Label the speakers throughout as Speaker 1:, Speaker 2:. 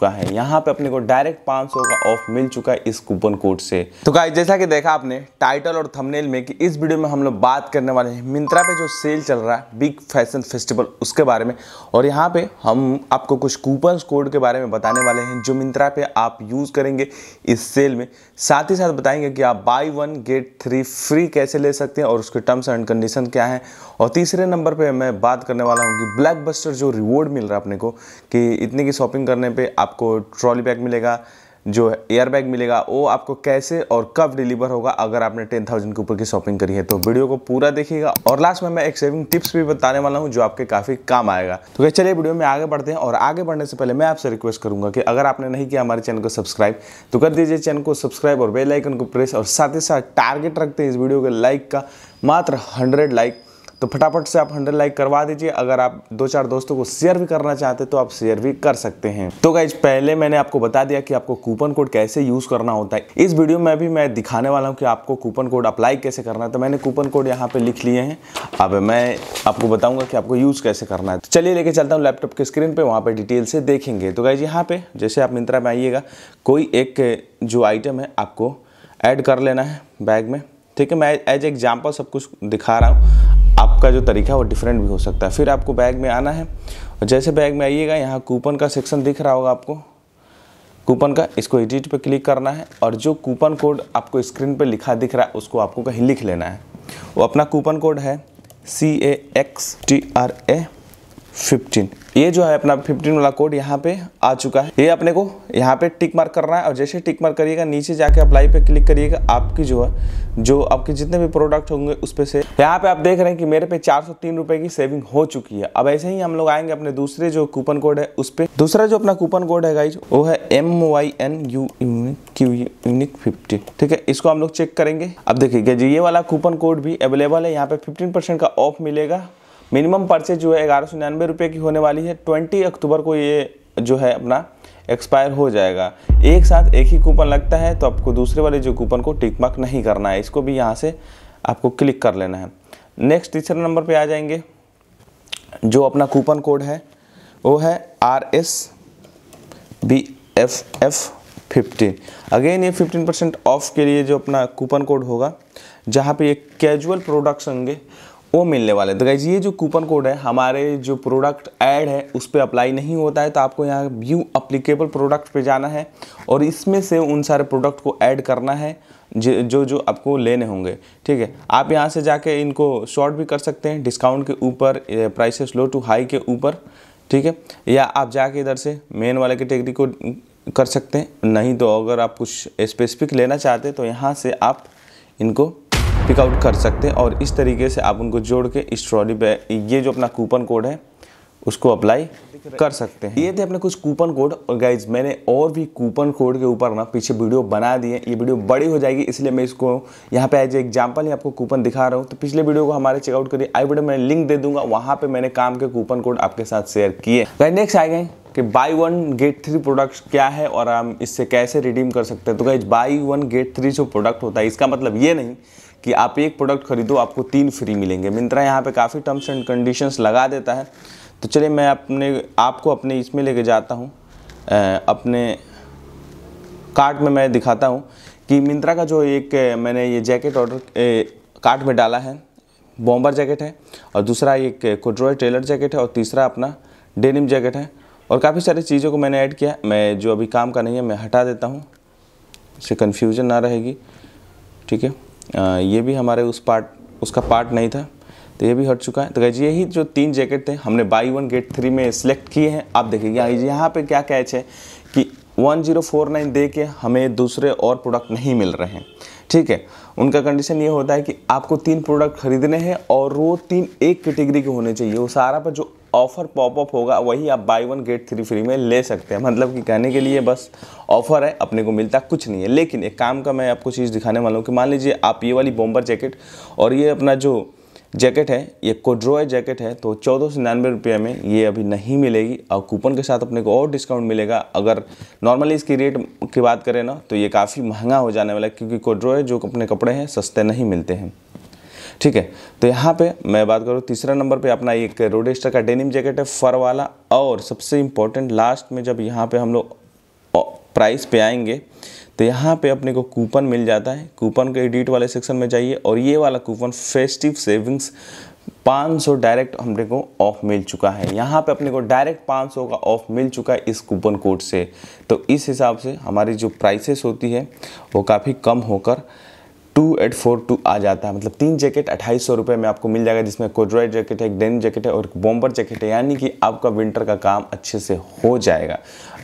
Speaker 1: चुका है यहाँ पे अपने को डायरेक्ट 500 का ऑफ मिल चुका है इस कूपन कोड से तो गाइस जैसा कि देखा आपने टाइटल और थंबनेल में कि इस वीडियो में हम लोग बात करने वाले हैं मिंत्रा पे जो सेल चल रहा है बिग फैशन फेस्टिवल उसके बारे में और यहाँ पे हम आपको कुछ कूपन कोड के बारे में बताने वाले हैं जो मिंत्रा पे आप यूज़ करेंगे इस सेल में साथ ही साथ बताएंगे कि आप buy one get three free कैसे ले सकते हैं और उसके टर्म्स एंड कंडीशन क्या है और तीसरे नंबर पर मैं बात करने वाला हूँ कि ब्लैकबस्टर जो रिवॉर्ड मिल रहा है अपने को कि इतने की शॉपिंग करने पर आप आपको ट्रॉली बैग मिलेगा जो एयर बैग मिलेगा वो आपको कैसे और कब डिलीवर होगा अगर आपने टेन थाउजेंड के ऊपर की शॉपिंग करी है तो वीडियो को पूरा देखिएगा और लास्ट में मैं एक सेविंग टिप्स भी बताने वाला हूँ जो आपके काफ़ी काम आएगा तो क्या चलिए वीडियो में आगे बढ़ते हैं और आगे बढ़ने से पहले मैं आपसे रिक्वेस्ट करूँगा कि अगर आपने नहीं किया हमारे चैनल को सब्सक्राइब तो कर दीजिए चैनल को सब्सक्राइब और बेलाइकन को प्रेस और साथ ही साथ टारगेट रखते हैं इस वीडियो के लाइक का मात्र हंड्रेड लाइक तो फटाफट से आप हंड्रेड लाइक करवा दीजिए अगर आप दो चार दोस्तों को शेयर भी करना चाहते तो आप शेयर भी कर सकते हैं तो गाइज पहले मैंने आपको बता दिया कि आपको कूपन कोड कैसे यूज करना होता है इस वीडियो में भी मैं दिखाने वाला हूँ कि आपको कूपन कोड अप्लाई कैसे करना है तो मैंने कूपन कोड यहाँ पे लिख लिए हैं अब मैं आपको बताऊंगा कि आपको यूज कैसे करना है तो चलिए लेके चलता हूँ लैपटॉप के स्क्रीन पर वहाँ पर डिटेल से देखेंगे तो गाइज यहाँ पे जैसे आप मिंत्रा में आइएगा कोई एक जो आइटम है आपको ऐड कर लेना है बैग में ठीक है मैं एज एग्जाम्पल सब कुछ दिखा रहा हूँ आपका जो तरीका है वो डिफरेंट भी हो सकता है फिर आपको बैग में आना है और जैसे बैग में आइएगा यहाँ कूपन का सेक्शन दिख रहा होगा आपको कूपन का इसको एडिट पर क्लिक करना है और जो कूपन कोड आपको स्क्रीन पर लिखा दिख रहा है उसको आपको कहीं लिख लेना है वो अपना कूपन कोड है C A X T R A fifteen ये जो है अपना फिफ्टीन वाला कोड यहाँ पे आ चुका है ये अपने को यहाँ पे टिक मार्क करना है और जैसे टिक मार्क करिएगा नीचे जाके अप्लाई पे क्लिक करिएगा आपकी जो है जो आपके जितने भी प्रोडक्ट होंगे उस पर से यहाँ पे आप देख रहे हैं कि मेरे पे चार सौ तीन रुपए की सेविंग हो चुकी है अब ऐसे ही हम लोग आएंगे अपने दूसरे जो कूपन कोड है उस पर दूसरा जो अपना कूपन कोड है गाइज वो है M Y N U Q unique fifteen ठीक है इसको हम लोग चेक करेंगे अब देखिएगा ये वाला कूपन कोड भी अवेलेबल है यहाँ पे फिफ्टीन का ऑफ मिलेगा मिनिमम परचेज जो है ग्यारह सौ निन्यानवे रुपये की होने वाली है ट्वेंटी अक्टूबर को ये जो है अपना एक्सपायर हो जाएगा एक साथ एक ही कूपन लगता है तो आपको दूसरे वाले जो कूपन को टिक मार्क नहीं करना है इसको भी यहाँ से आपको क्लिक कर लेना है नेक्स्ट तीसरे नंबर पे आ जाएंगे जो अपना कूपन कोड है वो है R S B F F fifteen again ये फिफ्टीन परसेंट ऑफ के लिए जो अपना कूपन कोड होगा जहाँ पे ये कैजुअल प्रोडक्ट्स होंगे वो मिलने वाले तो गाइज ये जो कूपन कोड है हमारे जो प्रोडक्ट ऐड है उस पर अप्लाई नहीं होता है तो आपको यहाँ व्यू अप्लीकेबल प्रोडक्ट पे जाना है और इसमें से उन सारे प्रोडक्ट को ऐड करना है जो जो आपको लेने होंगे ठीक है आप यहाँ से जाके इनको शॉर्ट भी कर सकते हैं डिस्काउंट के ऊपर प्राइसेस लो टू हाई के ऊपर ठीक है या आप जाके इधर से मेन वाले कैटेगरी को कर सकते हैं नहीं तो अगर आप कुछ स्पेसिफिक लेना चाहते तो यहाँ से आप इनको पिकआउट कर सकते हैं और इस तरीके से आप उनको जोड़ के इस ट्रॉली बैग ये जो अपना कूपन कोड है उसको अप्लाई कर सकते हैं ये थे अपने कुछ कूपन कोड और गाइज मैंने और भी कूपन कोड के ऊपर ना पीछे वीडियो बना दिए ये वीडियो बड़ी हो जाएगी इसलिए मैं इसको यहाँ पे एज एग्जाम्पल ही आपको कूपन दिखा रहा हूँ तो पिछले वीडियो को हमारे चेकआउट करिए आई वीडियो मैं लिंक दे दूंगा वहाँ पे मैंने काम के कूपन कोड आपके साथ शेयर किए गाइज नेक्स्ट आ गए कि buy one get three product क्या है और हम इससे कैसे रिडीम कर सकते हैं तो guys buy one get three जो प्रोडक्ट होता है इसका मतलब ये नहीं कि आप एक प्रोडक्ट खरीदो आपको तीन फ्री मिलेंगे मिंत्रा यहाँ पे काफ़ी टर्म्स एंड कंडीशंस लगा देता है तो चलिए मैं अपने आपको अपने इसमें लेके जाता हूँ अपने कार्ट में मैं दिखाता हूँ कि मिंत्रा का जो एक मैंने ये जैकेट ऑर्डर कार्ट में डाला है बॉम्बर जैकेट है और दूसरा एक कोड्रोय टेलर जैकेट है और तीसरा अपना डेनिम जैकेट है और काफ़ी सारी चीज़ों को मैंने ऐड किया मैं जो अभी काम का नहीं है मैं हटा देता हूँ इससे कन्फ्यूज़न ना रहेगी ठीक है ये भी हमारे उस पार्ट उसका पार्ट नहीं था तो ये भी हट चुका है तो गैज यही जो तीन जैकेट थे हमने बाई वन गेट थ्री में सेलेक्ट किए हैं आप देखिए यहाँ पे क्या कैच है कि 1049 दे के हमें दूसरे और प्रोडक्ट नहीं मिल रहे हैं ठीक है उनका कंडीशन ये होता है कि आपको तीन प्रोडक्ट खरीदने हैं और वो तीन एक कैटेगरी के होने चाहिए वो सारा पर जो ऑफ़र पॉपअप होगा वही आप buy one get three free में ले सकते हैं मतलब कि कहने के लिए बस ऑफ़र है अपने को मिलता कुछ नहीं है लेकिन एक काम का मैं आपको चीज़ दिखाने वाला हूँ कि मान लीजिए आप ये वाली बॉम्बर जैकेट और ये अपना जो जैकेट है ये कोड्रोए जैकेट है तो चौदह सौ निन्यानवे रुपये में ये अभी नहीं मिलेगी और कूपन के साथ अपने को और डिस्काउंट मिलेगा अगर नॉर्मली इसकी रेट की बात करें ना तो ये काफ़ी महंगा हो जाने वाला है क्योंकि कोड्रोए जो अपने कपड़े हैं सस्ते नहीं मिलते हैं ठीक है तो यहाँ पे मैं बात करूँ तीसरा नंबर पे अपना एक रोडेस्टर का डेनिम जैकेट है फर वाला और सबसे इम्पोर्टेंट लास्ट में जब यहाँ पे हम लोग प्राइस पे आएंगे तो यहाँ पे अपने को कूपन मिल जाता है कूपन के एडिट वाले सेक्शन में जाइए और ये वाला कूपन फेस्टिव सेविंग्स 500 डायरेक्ट हमने को ऑफ मिल चुका है यहाँ पे अपने को डायरेक्ट 500 का ऑफ मिल चुका है इस कूपन कोड से तो इस हिसाब से हमारी जो प्राइसेस होती है वो काफ़ी कम होकर टू एट फोर टू आ जाता है मतलब तीन जैकेट अट्ठाईस सौ रुपये में आपको मिल जाएगा जिसमें कोड्राइड जैकेट है एक डेन जैकेट है और एक बॉम्बर जैकेट है यानी कि आपका विंटर का काम अच्छे से हो जाएगा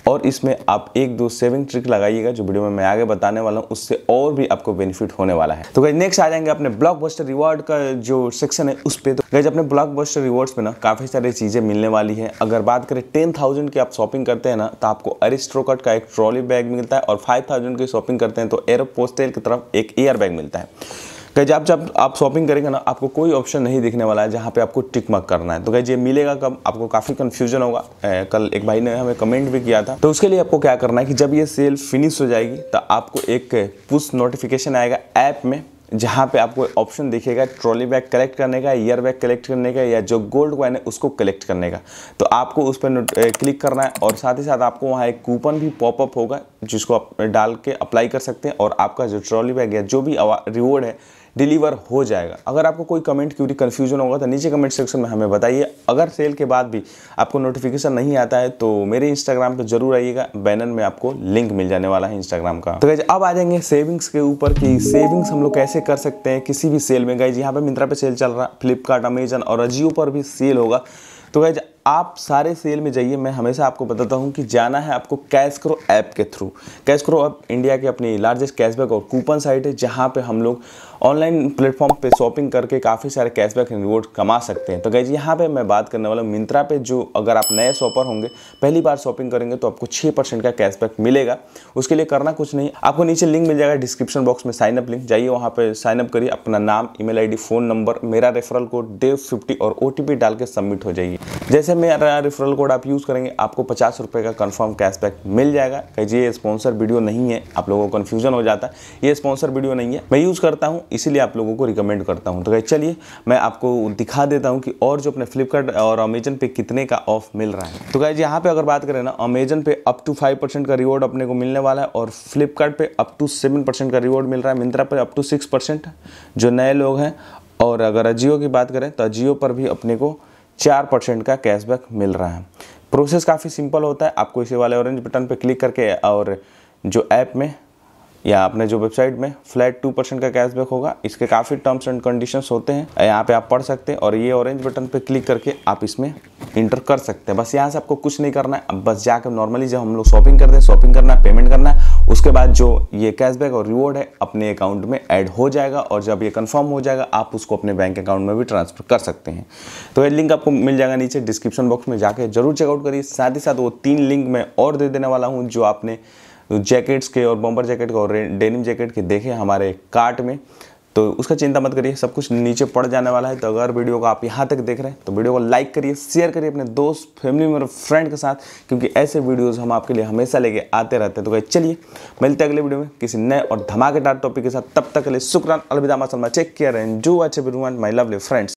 Speaker 1: और इसमें आप एक दो सेविंग ट्रिक लगाइएगा जो वीडियो में मैं आगे बताने वाला हूँ उससे और भी आपको बेनिफिट होने वाला है तो गई नेक्स्ट आ जाएंगे अपने ब्लॉक रिवॉर्ड का जो सेक्शन है उस पर तो गई अपने ब्लॉक रिवॉर्ड्स में ना काफ़ी सारी चीज़ें मिलने वाली है अगर बात करें टेन थाउजेंड की आप शॉपिंग करते हैं ना तो आपको अरिस्ट्रोकट का एक ट्रॉली बैग मिलता है और फाइव थाउजेंड की शॉपिंग करते हैं तो एयर पोस्टेल की तरफ एक एयर बैग मिलता है कहीं जब जब आप शॉपिंग करेंगे ना आपको कोई ऑप्शन नहीं दिखने वाला है जहाँ पे आपको टिक मार्क करना है तो कहीं ये मिलेगा कब आपको काफ़ी कन्फ्यूजन होगा ए, कल एक भाई ने हमें कमेंट भी किया था तो उसके लिए आपको क्या करना है कि जब ये सेल फिनिश हो जाएगी तो आपको एक पुश नोटिफिकेशन आएगा ऐप में जहाँ पे आपको ऑप्शन दिखेगा ट्रॉली बैग कलेक्ट करने का ईयर बैग कलेक्ट करने का या जो गोल्ड कॉइन है उसको कलेक्ट करने का तो आपको उस पर क्लिक eh, करना है और साथ ही साथ आपको वहाँ एक कूपन भी पॉपअप होगा जिसको आप eh, डाल के अप्लाई कर सकते हैं और आपका जो ट्रॉली बैग या जो भी रिवॉर्ड है डिलीवर हो जाएगा अगर आपको कोई कमेंट क्योंकि कन्फ्यूजन होगा तो नीचे कमेंट सेक्शन में हमें बताइए अगर सेल के बाद भी आपको नोटिफिकेशन नहीं आता है तो मेरे इंस्टाग्राम पर जरूर आइएगा बैनर में आपको लिंक मिल जाने वाला है इंस्टाग्राम का तो अब आ जाएंगे सेविंग्स के ऊपर कि सेविंग्स हम लोग कैसे कर सकते हैं किसी भी सेल में जी यहाँ पर मिंत्रा पे सेल चल रहा है फ्लिपकार्ट अमेजन और अजियो पर भी सेल होगा तो गाइज आप सारे सेल में जाइए मैं हमेशा आपको बताता हूँ कि जाना है आपको कैश करो ऐप के through CashKaro app India के अपनी लार्जेस्ट कैशबैक और कूपन साइट है जहाँ पे हम लोग ऑनलाइन प्लेटफॉर्म पे शॉपिंग करके काफ़ी सारे कैशबैक रिवॉर्ड कमा सकते हैं तो जी यहाँ पे मैं बात करने वाला हूँ मिंत्रा पे जो अगर आप नए शॉपर होंगे पहली बार शॉपिंग करेंगे तो आपको छः परसेंट का कैशबैक मिलेगा उसके लिए करना कुछ नहीं आपको नीचे लिंक मिल जाएगा डिस्क्रिप्शन बॉक्स में साइनअप लिंक जाइए वहाँ पर साइनअप करिए अपना नाम ई मेल फ़ोन नंबर मेरा रेफरल कोड डेव फिफ्टी और ओ डाल के सबमिट हो जाइए जैसे मेरा रेफरल कोड आप यूज़ करेंगे आपको पचास रुपये का कन्फर्म कैशबैक मिल जाएगा कहीं ये स्पॉन्सर वीडियो नहीं है आप लोगों को कन्फ्यूजन हो जाता है ये स्पॉन्सर वीडियो नहीं है मैं यूज़ करता हूँ इसीलिए आप लोगों को रिकमेंड करता हूँ तो कहीं चलिए मैं आपको दिखा देता हूँ कि और जो अपने फ्लिपकार्ट और अमेजन पे कितने का ऑफ मिल रहा है तो गाइज यहाँ पे अगर बात करें ना अमेजन पे अप टू फाइव परसेंट का रिवॉर्ड अपने को मिलने वाला है और Flipkart up to seven percent का रिवॉर्ड मिल रहा है मिंत्रा पर अप टू सिक्स परसेंट जो नए लोग हैं और अगर अजियो की बात करें तो अजियो पर भी अपने को चार परसेंट का कैशबैक मिल रहा है प्रोसेस काफ़ी सिंपल होता है आपको इसी वाले ऑरेंज बटन पर क्लिक करके और जो ऐप में या आपने जो वेबसाइट में फ्लैट टू परसेंट का कैशबैक होगा इसके काफ़ी टर्म्स एंड कंडीशन होते हैं यहाँ पे आप पढ़ सकते हैं और ये ऑरेंज बटन पे क्लिक करके आप इसमें इंटर कर सकते हैं बस यहाँ से आपको कुछ नहीं करना है बस जाकर नॉर्मली जब हम लोग शॉपिंग करते हैं शॉपिंग करना है पेमेंट करना है उसके बाद जो ये कैशबैक और रिवॉर्ड है अपने अकाउंट में ऐड हो जाएगा और जब ये कन्फर्म हो जाएगा आप उसको अपने बैंक अकाउंट में भी ट्रांसफर कर सकते हैं तो ये लिंक आपको मिल जाएगा नीचे डिस्क्रिप्शन बॉक्स में जाकर जरूर चेकआउट करिए साथ ही साथ वो तीन लिंक मैं और दे देने वाला हूँ जो आपने तो जैकेट्स के और बॉम्बर जैकेट के और डेनिम जैकेट के देखें हमारे कार्ट में तो उसका चिंता मत करिए सब कुछ नीचे पड़ जाने वाला है तो अगर वीडियो को आप यहाँ तक देख रहे हैं तो वीडियो को लाइक करिए शेयर करिए अपने दोस्त फैमिली में फ्रेंड के साथ क्योंकि ऐसे वीडियोस हम आपके लिए हमेशा लेके आते रहते हैं तो चलिए मिलते हैं अगले वीडियो में किसी नए और धमाकेदार टॉपिक के साथ तब तक के लिए शुक्रान अलविदा मसलमा चेक केयर एंड जो अच्छे माई लवली फ्रेंड्स